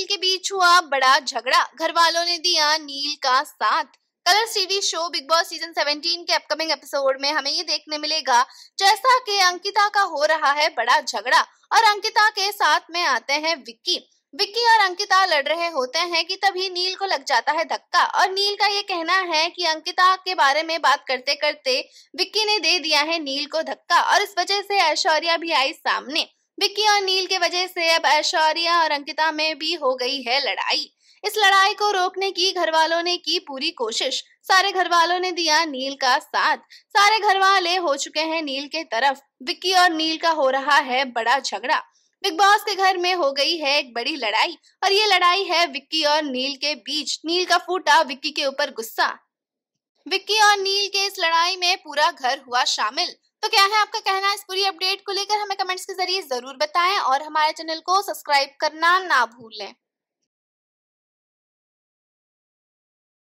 नील के बीच हुआ बड़ा झगड़ा घर वालों ने दिया नील का साथ colour TV show Big Boss season 17 के अपकमिंग एपिसोड में हमें ये देखने मिलेगा जैसा कि अंकिता का हो रहा है बड़ा झगड़ा और अंकिता के साथ में आते हैं विक्की विक्की और अंकिता लड़ रहे होते हैं कि तभी नील को लग जाता है धक्का और नील का ये कहना है कि अंकिता के बारे में बात करते करते विक्की ने दे दिया है नील को धक्का और इस वजह से ऐश्वर्या भी आई सामने विक्की और नील के वजह से अब ऐश्वर्या और अंकिता में भी हो गई है लड़ाई इस लड़ाई को रोकने की घर वालों ने की पूरी कोशिश सारे घर वालों ने दिया नील का साथ सारे घर वाले हो चुके हैं नील के तरफ विक्की और नील का हो रहा है बड़ा झगड़ा बिग बॉस के घर में हो गई है एक बड़ी लड़ाई और ये लड़ाई है विक्की और नील के बीच नील का फूटा विक्की के ऊपर गुस्सा विक्की और नील के इस लड़ाई में पूरा घर हुआ शामिल तो क्या है आपका कहना इस पूरी अपडेट को लेकर हमें कमेंट्स के जरिए जरूर बताएं और हमारे चैनल को सब्सक्राइब करना ना भूलें